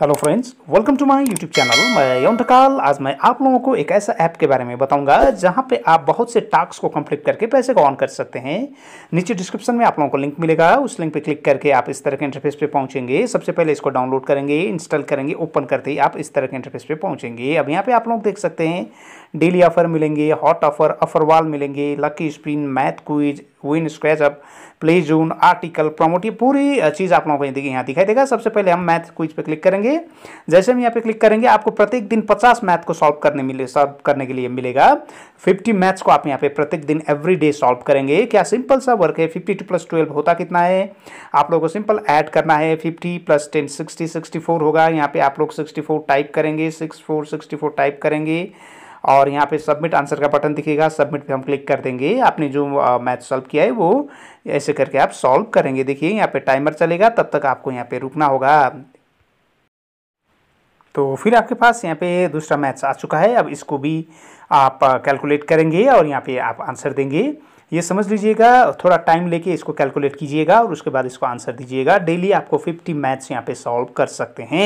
hello friends welcome to my YouTube channel मैं यौनकाल आज मैं आप लोगों को एक ऐसा ऐप के बारे में बताऊंगा जहां पे आप बहुत से टास्क को कंप्लीट करके पैसे को ऑन कर सकते हैं नीचे डिस्क्रिप्शन में आप लोगों को लिंक मिलेगा उस लिंक पे क्लिक करके आप इस तरह के इंटरफेस पे पहुंचेंगे सबसे पहले इसको डाउनलोड करेंगे इंस्टॉल करेंगे ओपन करते ही आप इस तरह के इंटरफेस पर पहुँचेंगे अब यहाँ पर आप लोग देख सकते हैं डेली ऑफर मिलेंगे हॉट ऑफर ऑफर वाल मिलेंगे lucky spin math quiz win scratch up play June article promote ये पूरी चीज़ आप लोगों को देखिए यहाँ दिखाई देगा सबसे पहले हम मैथ क्विज पे क्लिक करेंगे जैसे हम यहाँ पे क्लिक करेंगे आपको प्रत्येक दिन पचास मैथ को सॉल्व करने मिले सॉल्व करने के लिए मिलेगा फिफ्टी मैथ्स को आप यहाँ पे प्रत्येक दिन एवरी डे सॉल्व करेंगे क्या सिंपल सा वर्क है फिफ्टी टू प्लस ट्वेल्व होता कितना है आप लोग को सिंपल ऐड करना है fifty plus ten sixty sixty four होगा यहाँ पे आप लोग सिक्सटी फोर टाइप करेंगे six four sixty four type करेंगे और यहाँ पे सबमिट आंसर का बटन दिखेगा सबमिट पे हम क्लिक कर देंगे आपने जो मैथ सॉल्व किया है वो ऐसे करके आप सॉल्व करेंगे देखिए यहाँ पे टाइमर चलेगा तब तक आपको यहाँ पे रुकना होगा तो फिर आपके पास यहाँ पे दूसरा मैथ्स आ चुका है अब इसको भी आप कैलकुलेट करेंगे और यहाँ पे आप आंसर देंगे ये समझ लीजिएगा थोड़ा टाइम लेके इसको कैलकुलेट कीजिएगा और उसके बाद इसको आंसर दीजिएगा डेली आपको 50 मैथ्स यहाँ पे सॉल्व कर सकते हैं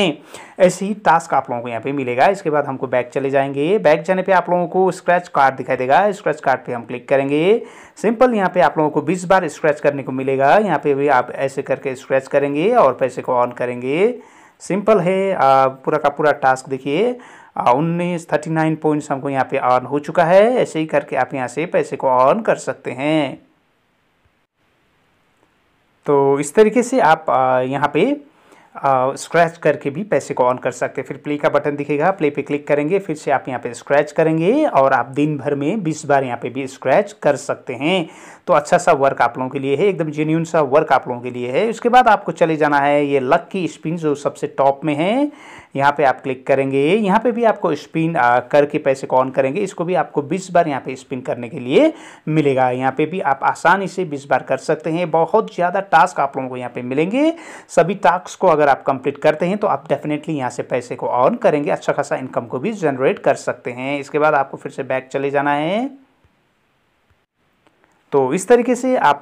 ऐसे ही टास्क आप लोगों को यहाँ पे मिलेगा इसके बाद हमको बैक चले जाएंगे बैक जाने पे आप लोगों को स्क्रैच कार्ड दिखाई देगा स्क्रैच कार्ड पे हम क्लिक करेंगे सिंपल यहाँ पे आप लोगों को बीस बार स्क्रैच करने को मिलेगा यहाँ पे भी आप ऐसे करके स्क्रैच करेंगे और पैसे को ऑन करेंगे सिंपल है पूरा का पूरा टास्क देखिए उन्नीस थर्टी नाइन पॉइंट्स हमको यहाँ पे अर्न हो चुका है ऐसे ही करके आप यहाँ से पैसे को अर्न कर सकते हैं तो इस तरीके से आप यहाँ पे स्क्रैच करके भी पैसे को ऑन कर सकते हैं फिर प्ले का बटन दिखेगा प्ले पे क्लिक करेंगे फिर से आप यहाँ पे स्क्रैच करेंगे और आप दिन भर में 20 बार यहाँ पे भी स्क्रैच कर सकते हैं तो अच्छा सा वर्क आप लोगों के लिए है एकदम जेन्यून सा वर्क आप लोगों के लिए है उसके बाद आपको चले जाना है ये लक की स्पिन जो सबसे टॉप में है यहाँ पर आप क्लिक करेंगे यहाँ पर भी आपको स्पिन करके पैसे को ऑन करेंगे इसको भी आपको बीस बार यहाँ पर स्पिन करने के लिए मिलेगा यहाँ पर भी आप आसानी से बीस बार कर सकते हैं बहुत ज़्यादा टास्क आप लोगों को यहाँ पर मिलेंगे सभी टास्क को अगर अगर आप कंप्लीट करते हैं तो आप डेफिनेटली यहाँ से पैसे को अर्न करेंगे अच्छा खासा इनकम को भी जनरेट कर सकते हैं इसके बाद आपको फिर से बैक चले जाना है तो इस तरीके से आप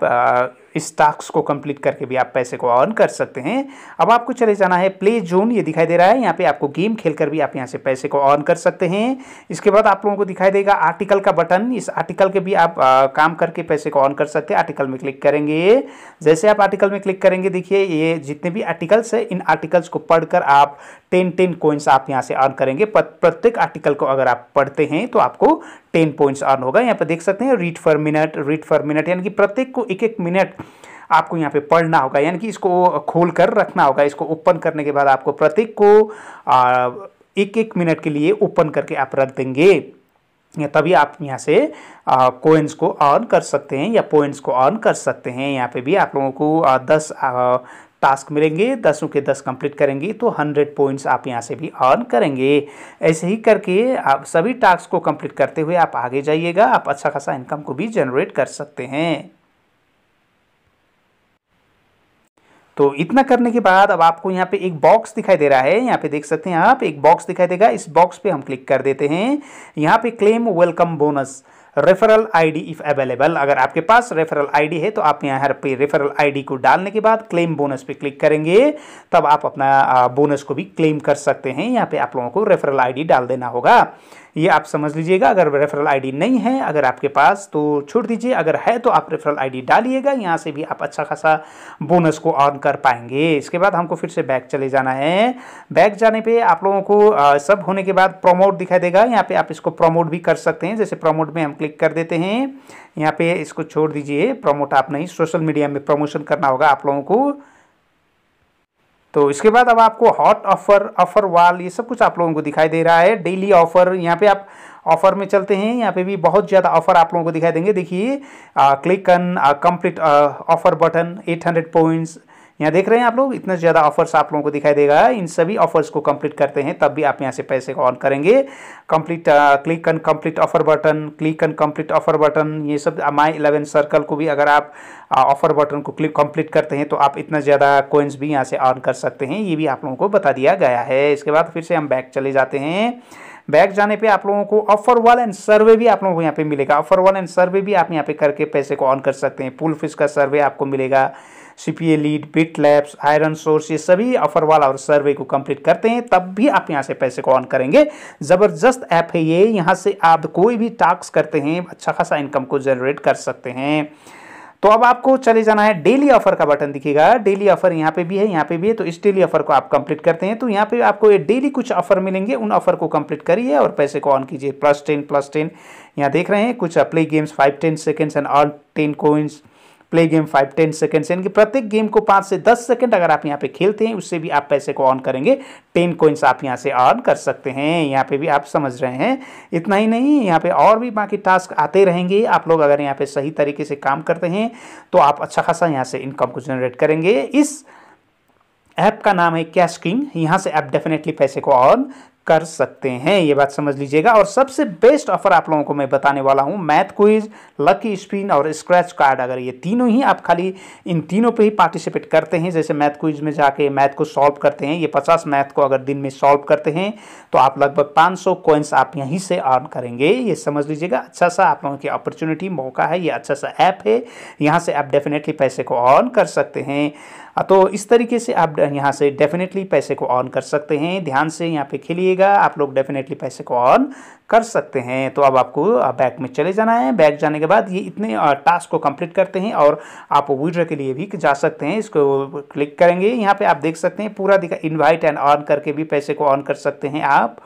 इस टास्क को कंप्लीट करके भी आप पैसे को अर्न कर सकते हैं अब आपको चले जाना है प्ले जोन ये दिखाई दे रहा है यहाँ पे आपको गेम खेल कर भी आप यहाँ से पैसे को अर्न कर सकते हैं इसके बाद आप लोगों को दिखाई देगा आर्टिकल का बटन इस आर्टिकल के भी आप आ, काम करके पैसे को ऑन कर सकते हैं आर्टिकल में क्लिक करेंगे जैसे आप आर्टिकल में क्लिक करेंगे देखिए ये जितने भी आर्टिकल्स है इन आर्टिकल्स को पढ़कर आप टेन टेन कोइंस आप यहाँ से अर्न करेंगे प्रत्येक आर्टिकल को अगर आप पढ़ते हैं तो आपको टेन पॉइंट्स अर्न होगा यहाँ पर देख सकते हैं read for minute read for minute यानी कि प्रत्येक को एक एक मिनट आपको यहाँ पे पढ़ना होगा यानी कि इसको खोल कर रखना होगा इसको ओपन करने के बाद आपको प्रत्येक को एक एक मिनट के लिए ओपन करके आप रख देंगे या तभी आप यहाँ से कोइंस को अर्न कर सकते हैं या पॉइंट्स को अर्न कर सकते हैं यहाँ पे भी आप लोगों को आ, दस आ, टास्क मिलेंगे दसों के दस कंप्लीट करेंगे तो हंड्रेड पॉइंट्स आप यहाँ से भी अर्न करेंगे ऐसे ही करके आप सभी टास्क को कंप्लीट करते हुए आप आगे जाइएगा आप अच्छा खासा इनकम को भी जनरेट कर सकते हैं तो इतना करने के बाद अब आपको यहाँ पे एक बॉक्स दिखाई दे रहा है यहाँ पे देख सकते हैं आप एक बॉक्स दिखाई देगा इस बॉक्स पे हम क्लिक कर देते हैं यहाँ पे claim welcome bonus referral ID if available अगर आपके पास रेफरल आईडी है तो आप यहाँ पे रेफरल आईडी को डालने के बाद क्लेम बोनस पे क्लिक करेंगे तब आप अपना बोनस को भी क्लेम कर सकते हैं यहाँ पे आप लोगों को रेफरल आईडी डाल देना होगा ये आप समझ लीजिएगा अगर रेफरल आईडी नहीं है अगर आपके पास तो छोड़ दीजिए अगर है तो आप रेफरल आईडी डालिएगा यहाँ से भी आप अच्छा खासा बोनस को अर्न कर पाएंगे इसके बाद हमको फिर से बैक चले जाना है बैक जाने पर आप लोगों को सब होने के बाद प्रमोट दिखाई देगा यहाँ पर आप इसको प्रमोट भी कर सकते हैं जैसे प्रमोट में हम क्लिक कर देते हैं यहाँ पे इसको छोड़ दीजिए प्रमोट आप नहीं सोशल मीडिया में प्रमोशन करना होगा आप लोगों को तो इसके बाद अब आपको हॉट ऑफर ऑफर वाल ये सब कुछ आप लोगों को दिखाई दे रहा है डेली ऑफर यहाँ पे आप ऑफर में चलते हैं यहाँ पे भी बहुत ज़्यादा ऑफर आप लोगों को दिखाई देंगे देखिए click on complete offer button 800 points यहाँ देख रहे हैं आप लोग इतना ज़्यादा ऑफर्स आप लोगों को दिखाई देगा इन सभी ऑफर्स को कंप्लीट करते हैं तब भी आप यहाँ से पैसे को ऑन करेंगे complete click and complete offer button click and complete offer button ये सब माई इलेवन सर्कल को भी अगर आप ऑफर uh, बटन को क्लिक कंप्लीट करते हैं तो आप इतना ज़्यादा कोइंस भी यहाँ से ऑन कर सकते हैं ये भी आप लोगों को बता दिया गया है इसके बाद फिर से हम बैक चले जाते हैं बैक जाने पे आप लोगों को ऑफर वाल एंड सर्वे भी आप लोगों को यहाँ पे मिलेगा ऑफर वाल एंड सर्वे भी आप यहाँ पे करके पैसे को ऑन कर सकते हैं पुल फिश का सर्वे आपको मिलेगा CPA lead bit labs iron source ये सभी ऑफर वाला और सर्वे को कंप्लीट करते हैं तब भी आप यहाँ से पैसे को ऑन करेंगे ज़बरदस्त ऐप है ये यहाँ से आप कोई भी टास्क करते हैं अच्छा खासा इनकम को जनरेट कर सकते हैं तो अब आपको चले जाना है डेली ऑफर का बटन दिखेगा डेली ऑफर यहाँ पे भी है यहाँ पे भी है तो इस डेली ऑफर को आप कंप्लीट करते हैं तो यहाँ पे आपको ये डेली कुछ ऑफर मिलेंगे उन ऑफर को कंप्लीट करिए और पैसे को ऑन कीजिए प्लस टेन प्लस टेन यहाँ देख रहे हैं कुछ play games five ten seconds and all ten coins play game five ten seconds यानी कि प्रत्येक गेम को पाँच से दस सेकेंड अगर आप यहाँ पे खेलते हैं उससे भी आप पैसे को ऑन करेंगे टेन कोइंस आप यहाँ से अर्न कर सकते हैं यहाँ पे भी आप समझ रहे हैं इतना ही नहीं यहाँ पे और भी बाकी टास्क आते रहेंगे आप लोग अगर यहाँ पे सही तरीके से काम करते हैं तो आप अच्छा खासा यहाँ से इनकम को जनरेट करेंगे इस ऐप का नाम है कैश किंग यहाँ से आप डेफिनेटली पैसे को अर्न कर सकते हैं ये बात समझ लीजिएगा और सबसे बेस्ट ऑफर आप लोगों को मैं बताने वाला हूँ मैथ क्विज लकी स्पिन और स्क्रैच कार्ड अगर ये तीनों ही आप खाली इन तीनों पे ही पार्टिसिपेट करते हैं जैसे मैथ क्विज में जाके मैथ को सॉल्व करते हैं ये 50 मैथ को अगर दिन में सॉल्व करते हैं तो आप लगभग पाँच सौ कॉइन्स आप यहीं से अर्न करेंगे ये समझ लीजिएगा अच्छा सा आप लोगों की अपॉर्चुनिटी मौका है ये अच्छा सा ऐप है यहाँ से आप डेफिनेटली पैसे को अर्न कर सकते हैं तो इस तरीके से आप यहाँ से डेफिनेटली पैसे को ऑन कर सकते हैं ध्यान से यहाँ पे खेलिएगा आप लोग डेफिनेटली पैसे को ऑन कर सकते हैं तो अब आपको बैग में चले जाना है बैग जाने के बाद ये इतने टास्क को कंप्लीट करते हैं और आप विड्रो के लिए भी जा सकते हैं इसको क्लिक करेंगे यहाँ पे आप देख सकते हैं पूरा दिखा इन्वाइट एंड ऑन करके भी पैसे को ऑन कर सकते हैं आप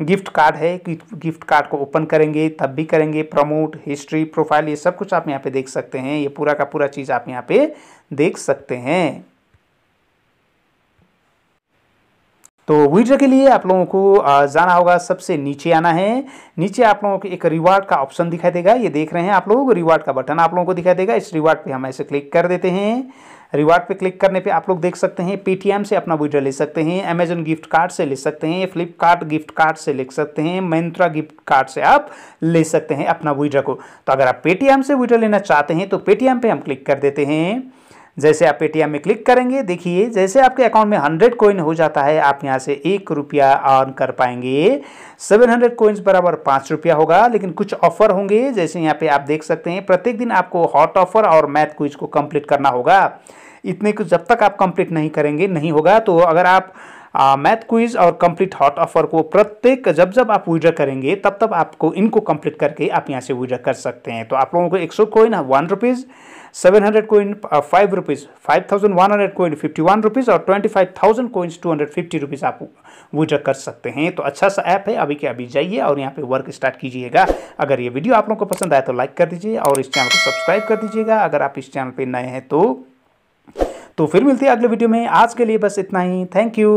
गिफ्ट कार्ड है गिफ्ट कार्ड को ओपन करेंगे तब भी करेंगे प्रमोट हिस्ट्री प्रोफाइल ये सब कुछ आप यहाँ पे देख सकते हैं ये पूरा का पूरा चीज़ आप यहाँ पे देख सकते हैं तो वीडियो के लिए आप लोगों को जाना होगा सबसे नीचे आना है नीचे आप लोगों को एक रिवार्ड का ऑप्शन दिखाई देगा ये देख रहे हैं आप लोग रिवार्ड का बटन आप लोगों को दिखाई देगा इस रिवार्ड पे हम ऐसे क्लिक कर देते हैं रिवार्ड पे क्लिक करने पे आप लोग देख सकते हैं पेटीएम से अपना विड्रॉ ले सकते हैं अमेजन गिफ्ट कार्ड से ले सकते हैं फ्लिपकार्ट गिफ्ट कार्ड से ले सकते हैं मंत्रा गिफ्ट कार्ड से आप ले सकते हैं अपना विड्रॉ को तो अगर आप पेटीएम से विड्रॉ लेना चाहते हैं तो पेटीएम पर हम क्लिक कर देते हैं जैसे आप पेटीएम में क्लिक करेंगे देखिए जैसे आपके अकाउंट में हंड्रेड कोइन हो जाता है आप यहाँ से एक रुपया अर्न कर पाएंगे सेवन हंड्रेड कॉइन्स बराबर पाँच रुपया होगा लेकिन कुछ ऑफर होंगे जैसे यहाँ पे आप देख सकते हैं प्रत्येक दिन आपको हॉट ऑफर और मैथ क्विज को कंप्लीट करना होगा इतने कुछ जब तक आप कंप्लीट नहीं करेंगे नहीं होगा तो अगर आप मैथ क्विज और कंप्लीट हॉट ऑफर को प्रत्येक जब जब आप विड्रा करेंगे तब तब आपको इनको कंप्लीट करके आप यहाँ से विड्रा कर सकते हैं तो आप लोगों को 100 coin one rupees seven hundred coin five rupees five thousand one hundred coin fifty one rupees और twenty five thousand coins two hundred fifty rupees आप विड्रा कर सकते हैं तो अच्छा सा ऐप है अभी के अभी जाइए और यहाँ पे वर्क स्टार्ट कीजिएगा अगर ये वीडियो आप लोगों को पसंद आए तो लाइक कर दीजिए और इस चैनल को सब्सक्राइब कर दीजिएगा अगर आप इस चैनल पर नए हैं तो तो फिर मिलती है अगले वीडियो में आज के लिए बस इतना ही थैंक यू